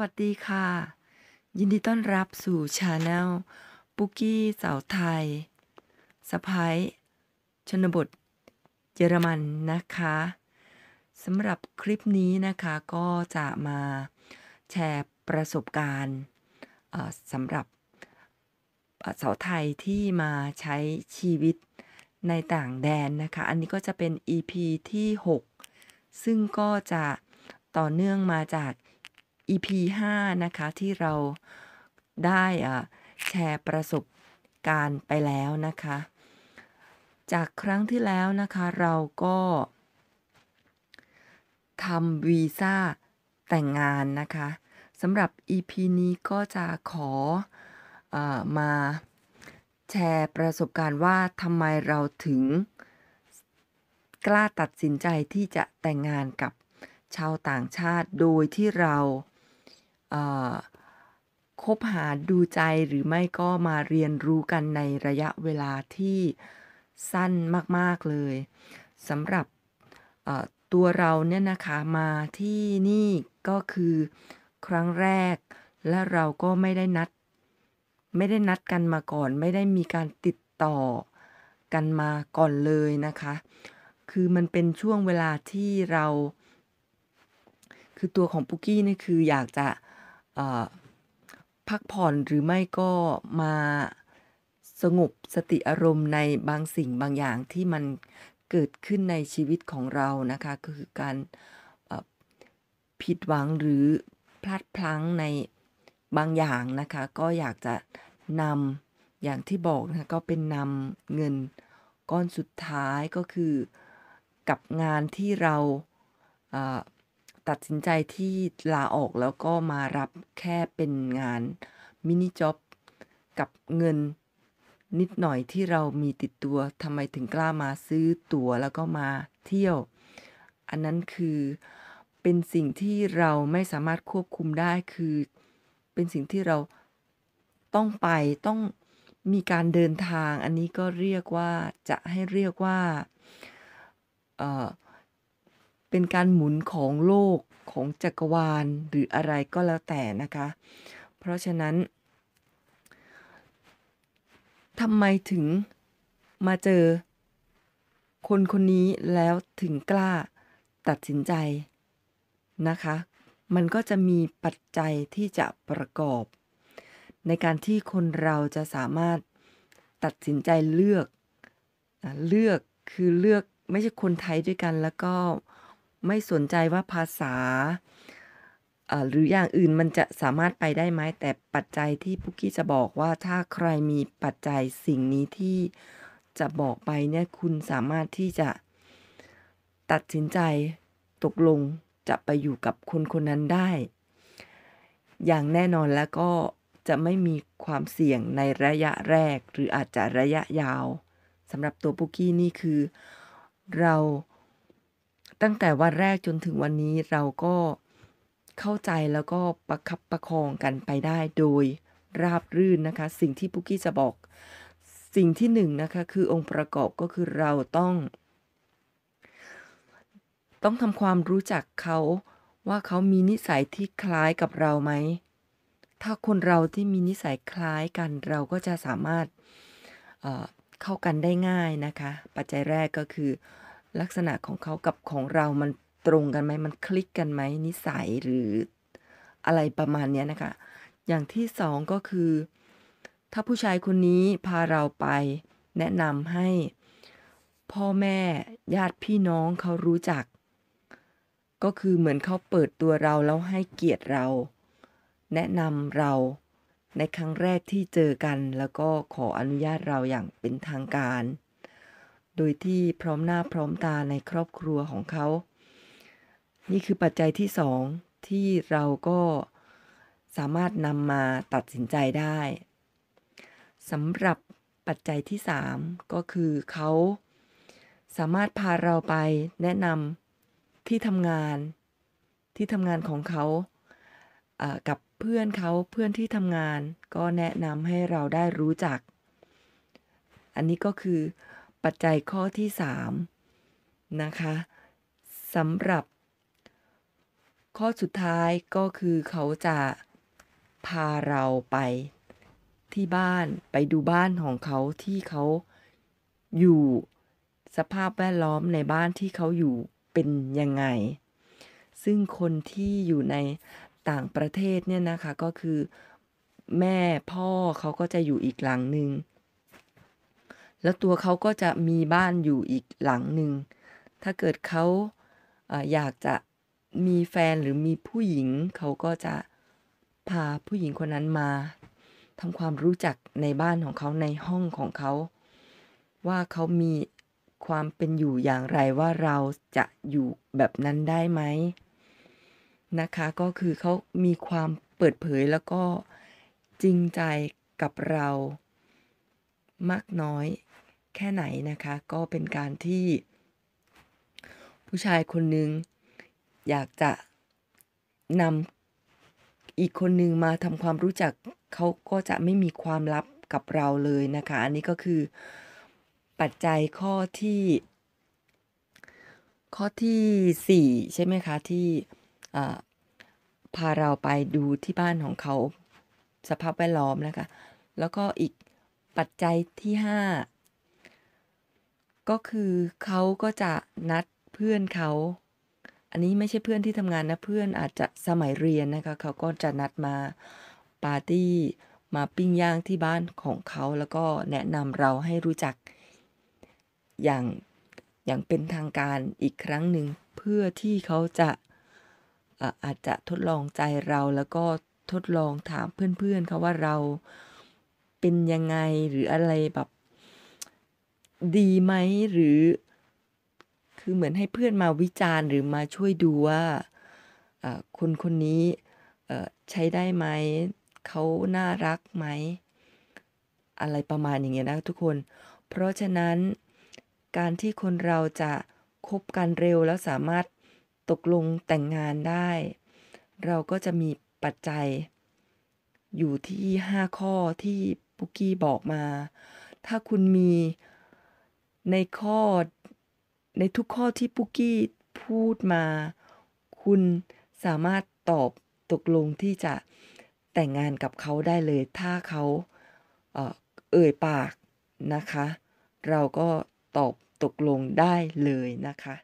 วัสดีค่ะ ยินดีต้อนรับสู่ชาแนลปุกี้สาวไทยสะพ้ายชนบทเยอรมันนะคะสำหรับคลิปนี้นะคะก็จะมาแชร์ประสบการณ์สำหรับสาวไทยที่มาใช้ชีวิตในต่างแดนนะคะอันนี้ก็จะเป็น EP ที่6 ซึ่งก็จะต่อเนื่องมาจาก EP 5นะคะ ที่เราได้แชร์ประสบการณ์ ไปแล้วนะคะ จากครั้งที่แล้ว นะคะ เราก็ทำวีซ่า แต่งงาน นะคะสำหรับ EP นี้ก็จะขออามาแชร์ประสบการณ์ ว่าทำไมเราถึงกล้าตัดสินใจที่จะแต่งงานกับชาวต่างชาติโดยที่เราคบหาดูใจหรือไม่ก็มาเรียนรู้กันในระยะเวลาที่สั้นมาก ๆ เลยสำหรับตัวเราเนี่ยนะคะมาที่นี่ก็คือครั้งแรกและเราก็ไม่ได้นัด ไม่ได้นัดกันมาก่อน ไม่ได้มีการติดต่อกันมาก่อนเลยนะคะ คือมันเป็นช่วงเวลาที่เรา คือตัวของปุกกี้นี่คืออยากจะพักผ่อนหรือไม่ก็มาสงบสติอารมณ์ในบางสิ่งบางอย่างที่มันเกิดขึ้นในชีวิตของเรานะคะ ก็คือการผิดหวังหรือพลาดพลั้งในบางอย่างนะคะ ก็อยากจะนำอย่างที่บอกนะคะก็เป็นนำเงินก้อนสุดท้ายก็คือกับงานที่เราตัดสินใจที่ลาออกแล้วก็มารับแค่เป็นงาน มินิจ็อบกับเงินนิดหน่อยที่เรามีติดตัวทำไมถึงกล้ามาซื้อตั๋วแล้วก็มาเที่ยว อันนั้นคือเป็นสิ่งที่เราไม่สามารถควบคุมได้คือเป็นสิ่งที่เราต้องไปต้องมีการเดินทาง อันนี้ก็เรียกว่าจะให้เรียกว่าเอ่อเป็นการหมุนของโลกของจักรวาลหรืออะไรก็แล้วแต่นะคะ เพราะฉะนั้นทำไมถึงมาเจอคนคนนี้แล้วถึงกล้าตัดสินใจนะคะ มันก็จะมีปัจจัยที่จะประกอบ ในการที่คนเราจะสามารถตัดสินใจเลือกเลือกคือเลือกไม่ใช่คนไทยด้วยกันแล้วก็ไม่สนใจว่าภาษาหรืออย่างอื่นมันจะสามารถไปได้ไหมแต่ปัจจัยที่พุกกี้จะบอกว่าถ้าใครมีปัจจัยสิ่งนี้ที่จะบอกไปเนี่ยคุณสามารถที่จะตัดสินใจตกลงจะไปอยู่กับคนคนนั้นได้ อย่างแน่นอนแล้วก็จะไม่มีความเสี่ยงในระยะแรกหรืออาจจะระยะยาวสำหรับตัวปุกกี้นี่คือเราตั้งแต่วันแรกจนถึงวันนี้เราก็เข้าใจแล้วก็ประคับประคองกันไปได้โดยราบรื่นนะคะ สิ่งที่ปุกกี้จะบอกสิ่งที่หนึ่งนะคะคือองค์ประกอบก็คือเราต้อง ต้องทำความรู้จักเขาว่าเขามีนิสัยที่คล้ายกับเราไหม ถ้าคนเราที่มีนิสัยคล้ายกันเราก็จะสามารถเเข้ากันได้ง่ายนะคะ ปัจจัยแรกก็คือลักษณะของเขากับของเรา มันตรงกันไหมมันคลิกกันไหมนิสัยหรืออะไรประมาณนี้นะคะ อย่างที่สองก็คือ ถ้าผู้ชายคนนี้พาเราไป แนะนำให้ พ่อแม่ ญาติพี่น้องเขารู้จัก ก็คือเหมือนเขาเปิดตัวเราแล้วให้เกียรติเรา แนะนำเราในครั้งแรกที่เจอกัน แล้วก็ขออนุญาตเราอย่างเป็นทางการโดยที่พร้อมหน้าพร้อมตาในครอบครัวของเขา นี่คือปัจจัยที่สองที่เราก็สามารถนำมาตัดสินใจได้ สำหรับปัจจัยที่สามก็คือเขาสามารถพาเราไปแนะนำที่ทำงาน ที่ทำงานของเขา กับเพื่อนเขาเพื่อนที่ทำงาน ก็แนะนำให้เราได้รู้จัก อันนี้ก็คือปัจจัยข้อที่สามนะคะสำหรับข้อสุดท้ายก็คือเขาจะพาเราไปที่บ้านไปดูบ้านของเขาที่เขาอยู่สภาพแวดล้อมในบ้านที่เขาอยู่เป็นยังไง ซึ่งคนที่อยู่ในต่างประเทศเนี่ยนะคะ ก็คือแม่พ่อเขาก็จะอยู่อีกหลังหนึ่งแล้วตัวเขาก็จะมีบ้านอยู่อีกหลังหนึ่ง ถ้าเกิดเขาอยากจะมีแฟนหรือมีผู้หญิง เขาก็จะพาผู้หญิงคนนั้นมาทำความรู้จักในบ้านของเขาในห้องของเขา ว่าเขามีความเป็นอยู่อย่างไรว่าเราจะอยู่แบบนั้นได้ไหมนะคะก็คือเขามีความเปิดเผยแล้วก็จริงใจกับเรามากน้อยแค่ไหนนะคะ ก็เป็นการที่ ผู้ชายคนหนึ่งอยากจะนำอีกคนหนึ่งมาทำความรู้จัก เขาก็จะไม่มีความลับกับเราเลยนะคะ อันนี้ก็คือปัจจัยข้อที่ ข้อที่่ใช่ไหมคะ ที่พาเราไปดูที่บ้านของเขาสภาพแวดล้อมนะคะ แล้วก็อีกปัจจัยที่ 5 ก็คือเขาก็จะนัดเพื่อนเขา อันนี้ไม่ใช่เพื่อนที่ทำงานนะ เพื่อนอาจจะสมัยเรียนนะคะเขาก็จะนัดมาปาร์ตี้มาปิ้งย่างที่บ้านของเขาแล้วก็แนะนำเราให้รู้จักอย่างอย่างเป็นทางการอีกครั้งหนึ่งเพื่อที่เขาจะอาจจะทดลองใจเราแล้วก็ทดลองถามเพื่อนๆเขาว่าเราเป็นยังไงหรืออะไรแบบดีไหมหรือคือเหมือนให้เพื่อนมาวิจารณ์หรือมาช่วยดูว่าคนคนนี้ใช้ได้ไหม เขาน่ารักไหมอะไรประมาณอย่างเงี้ยนะทุกคน เพราะฉะนั้นการที่คนเราจะคบกันเร็วแล้วสามารถตกลงแต่งงานได้ เราก็จะมีปัจจัยอยู่ที่ 5 ข้อที่ปุกกี้บอกมา ถ้าคุณมีในข้อในทุกข้อที่ปุกกี้พูดมา คุณสามารถตอบตกลงที่จะแต่งงานกับเขาได้เลย ถ้าเขาเอ่ยปากนะคะ เราก็ตอบตกลงได้เลยนะคะ